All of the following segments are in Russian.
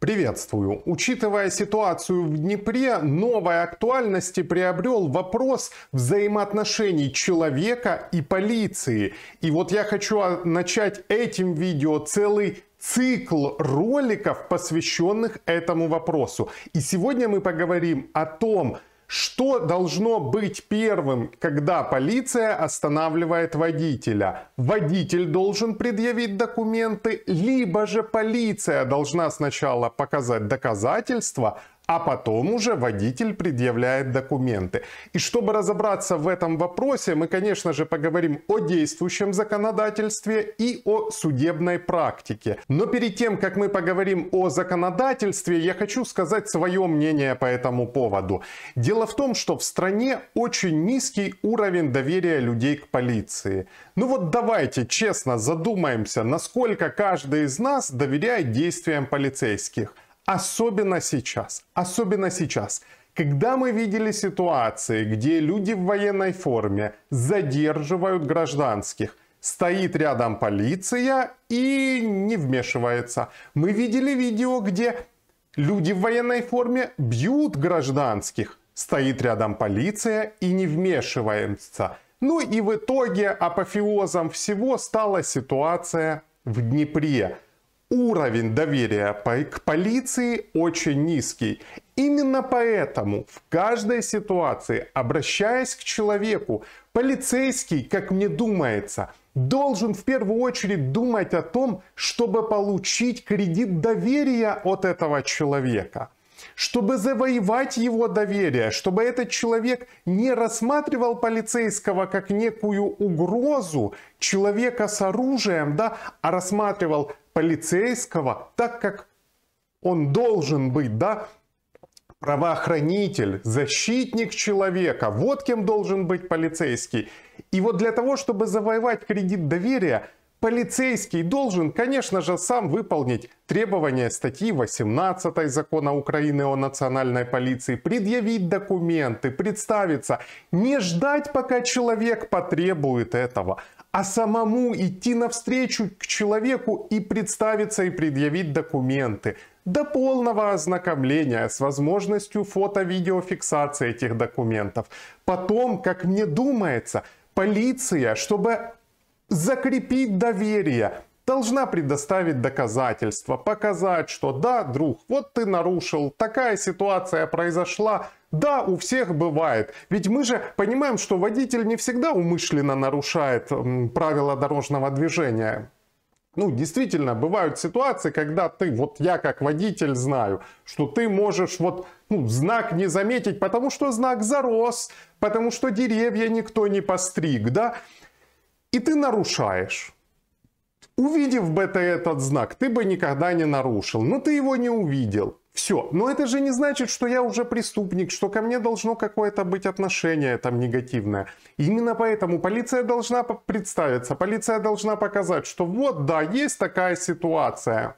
Приветствую. Учитывая ситуацию в Днепре, новой актуальности приобрел вопрос взаимоотношений человека и полиции. И вот я хочу а, начать этим видео целый цикл роликов, посвященных этому вопросу. И сегодня мы поговорим о том, что должно быть первым, когда полиция останавливает водителя? Водитель должен предъявить документы, либо же полиция должна сначала показать доказательства, а потом уже водитель предъявляет документы. И чтобы разобраться в этом вопросе, мы, конечно же, поговорим о действующем законодательстве и о судебной практике. Но перед тем, как мы поговорим о законодательстве, я хочу сказать свое мнение по этому поводу. Дело в том, что в стране очень низкий уровень доверия людей к полиции. Ну вот давайте честно задумаемся, насколько каждый из нас доверяет действиям полицейских – Особенно сейчас, особенно сейчас, когда мы видели ситуации, где люди в военной форме задерживают гражданских, стоит рядом полиция и не вмешивается. Мы видели видео, где люди в военной форме бьют гражданских, стоит рядом полиция и не вмешивается. Ну и в итоге апофеозом всего стала ситуация в Днепре, уровень доверия к полиции очень низкий. Именно поэтому в каждой ситуации, обращаясь к человеку, полицейский, как мне думается, должен в первую очередь думать о том, чтобы получить кредит доверия от этого человека чтобы завоевать его доверие, чтобы этот человек не рассматривал полицейского как некую угрозу человека с оружием, да, а рассматривал полицейского так, как он должен быть, да, правоохранитель, защитник человека. Вот кем должен быть полицейский. И вот для того, чтобы завоевать кредит доверия, Полицейский должен, конечно же, сам выполнить требования статьи 18 Закона Украины о национальной полиции, предъявить документы, представиться, не ждать, пока человек потребует этого, а самому идти навстречу к человеку и представиться и предъявить документы до полного ознакомления с возможностью фото-видеофиксации этих документов. Потом, как мне думается, полиция, чтобы закрепить доверие, должна предоставить доказательства, показать, что да, друг, вот ты нарушил, такая ситуация произошла, да, у всех бывает. Ведь мы же понимаем, что водитель не всегда умышленно нарушает правила дорожного движения. Ну, действительно, бывают ситуации, когда ты, вот я как водитель знаю, что ты можешь вот ну, знак не заметить, потому что знак зарос, потому что деревья никто не постриг, да и ты нарушаешь. Увидев бы ты этот знак, ты бы никогда не нарушил, но ты его не увидел. Все. Но это же не значит, что я уже преступник, что ко мне должно какое-то быть отношение там негативное. именно поэтому полиция должна представиться, полиция должна показать, что вот да, есть такая ситуация.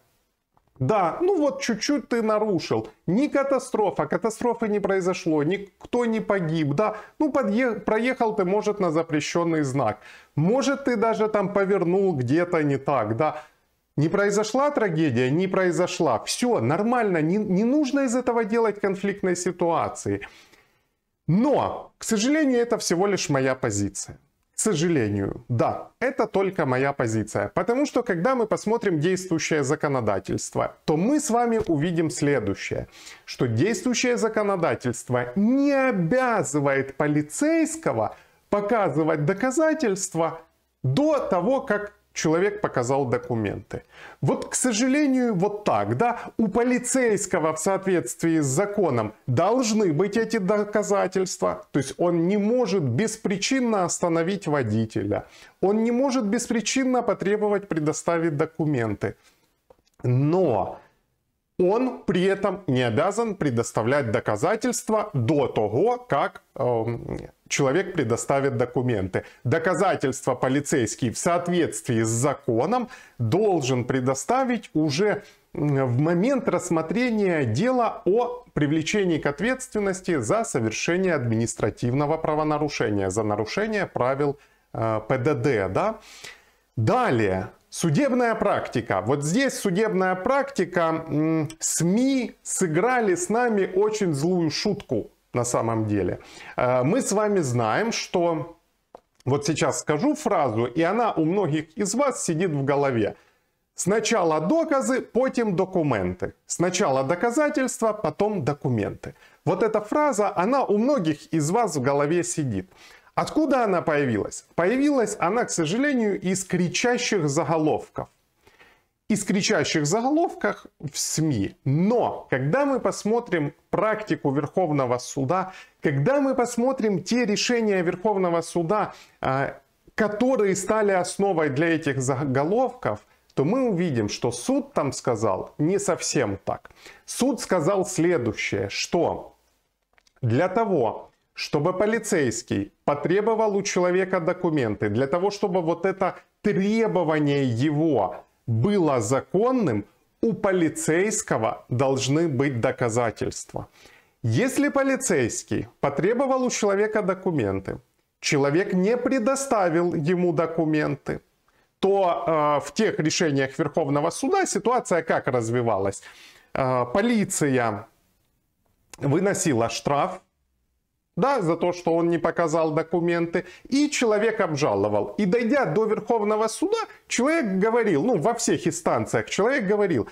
Да, ну вот чуть-чуть ты нарушил. Не катастрофа, катастрофы не произошло, никто не погиб, да. Ну, подъех... проехал ты, может, на запрещенный знак. Может, ты даже там повернул где-то не так, да. Не произошла трагедия? Не произошла. Все, нормально, не, не нужно из этого делать конфликтной ситуации. Но, к сожалению, это всего лишь моя позиция сожалению, да, это только моя позиция. Потому что когда мы посмотрим действующее законодательство, то мы с вами увидим следующее, что действующее законодательство не обязывает полицейского показывать доказательства до того, как Человек показал документы. Вот, к сожалению, вот так, да, у полицейского в соответствии с законом должны быть эти доказательства. То есть он не может беспричинно остановить водителя. Он не может беспричинно потребовать предоставить документы. Но он при этом не обязан предоставлять доказательства до того, как э, человек предоставит документы. Доказательства полицейский в соответствии с законом должен предоставить уже в момент рассмотрения дела о привлечении к ответственности за совершение административного правонарушения, за нарушение правил э, ПДД. Да? Далее, судебная практика. Вот здесь судебная практика, СМИ сыграли с нами очень злую шутку на самом деле. Э, мы с вами знаем, что вот сейчас скажу фразу, и она у многих из вас сидит в голове. Сначала доказы, потом документы. Сначала доказательства, потом документы. Вот эта фраза, она у многих из вас в голове сидит. Откуда она появилась? Появилась она, к сожалению, из кричащих заголовков из кричащих заголовках в СМИ. Но когда мы посмотрим практику Верховного суда, когда мы посмотрим те решения Верховного суда, а, которые стали основой для этих заголовков, то мы увидим, что суд там сказал не совсем так. Суд сказал следующее, что для того, чтобы полицейский потребовал у человека документы, для того, чтобы вот это требование его было законным, у полицейского должны быть доказательства. Если полицейский потребовал у человека документы, человек не предоставил ему документы, то э, в тех решениях Верховного суда ситуация как развивалась? Э, полиция выносила штраф да, за то, что он не показал документы, и человек обжаловал. И дойдя до Верховного суда, человек говорил, ну, во всех инстанциях человек говорил,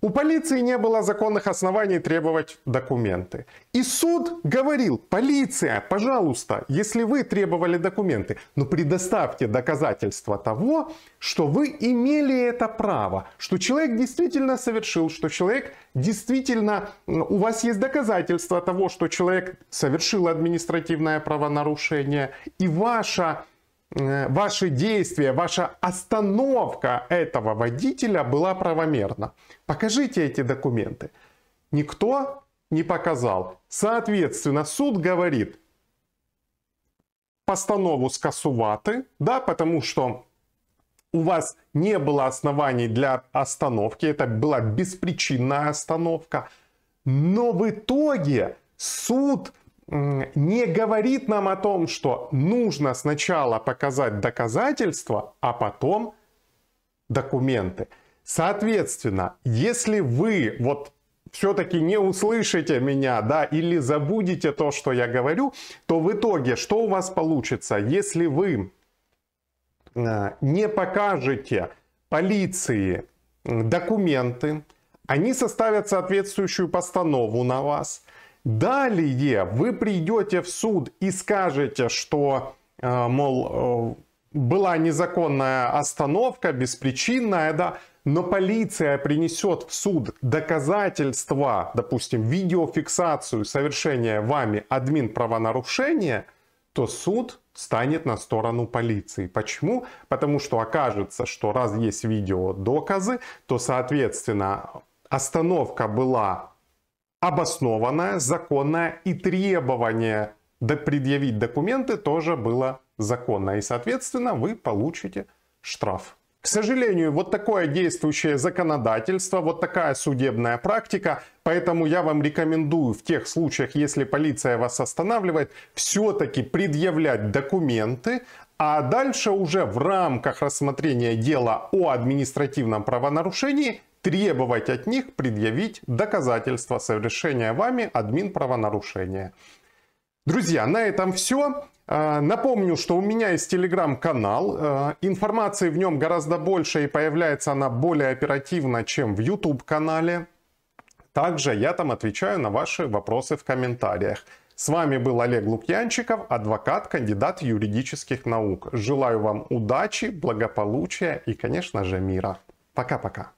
у полиции не было законных оснований требовать документы. И суд говорил, полиция, пожалуйста, если вы требовали документы, но ну предоставьте доказательства того, что вы имели это право, что человек действительно совершил, что человек действительно, у вас есть доказательства того, что человек совершил административное правонарушение, и ваша Э, ваши действия, ваша остановка этого водителя была правомерна. Покажите эти документы. Никто не показал. Соответственно, суд говорит, постанову скасуваты, да, потому что у вас не было оснований для остановки, это была беспричинная остановка. Но в итоге суд не говорит нам о том, что нужно сначала показать доказательства, а потом документы. Соответственно, если вы вот все-таки не услышите меня, да, или забудете то, что я говорю, то в итоге что у вас получится, если вы э, не покажете полиции документы, они составят соответствующую постанову на вас – Далее вы придете в суд и скажете, что, э, мол, э, была незаконная остановка, беспричинная, да, но полиция принесет в суд доказательства, допустим, видеофиксацию совершения вами админ правонарушения, то суд станет на сторону полиции. Почему? Потому что окажется, что раз есть видеодоказы, то, соответственно, остановка была обоснованное, законное и требование предъявить документы тоже было законно. И, соответственно, вы получите штраф. К сожалению, вот такое действующее законодательство, вот такая судебная практика, поэтому я вам рекомендую в тех случаях, если полиция вас останавливает, все-таки предъявлять документы, а дальше уже в рамках рассмотрения дела о административном правонарушении требовать от них предъявить доказательства совершения вами админ правонарушения. Друзья, на этом все. А, напомню, что у меня есть телеграм-канал. А, информации в нем гораздо больше и появляется она более оперативно, чем в YouTube-канале. Также я там отвечаю на ваши вопросы в комментариях. С вами был Олег Лукьянчиков, адвокат, кандидат юридических наук. Желаю вам удачи, благополучия и, конечно же, мира. Пока-пока.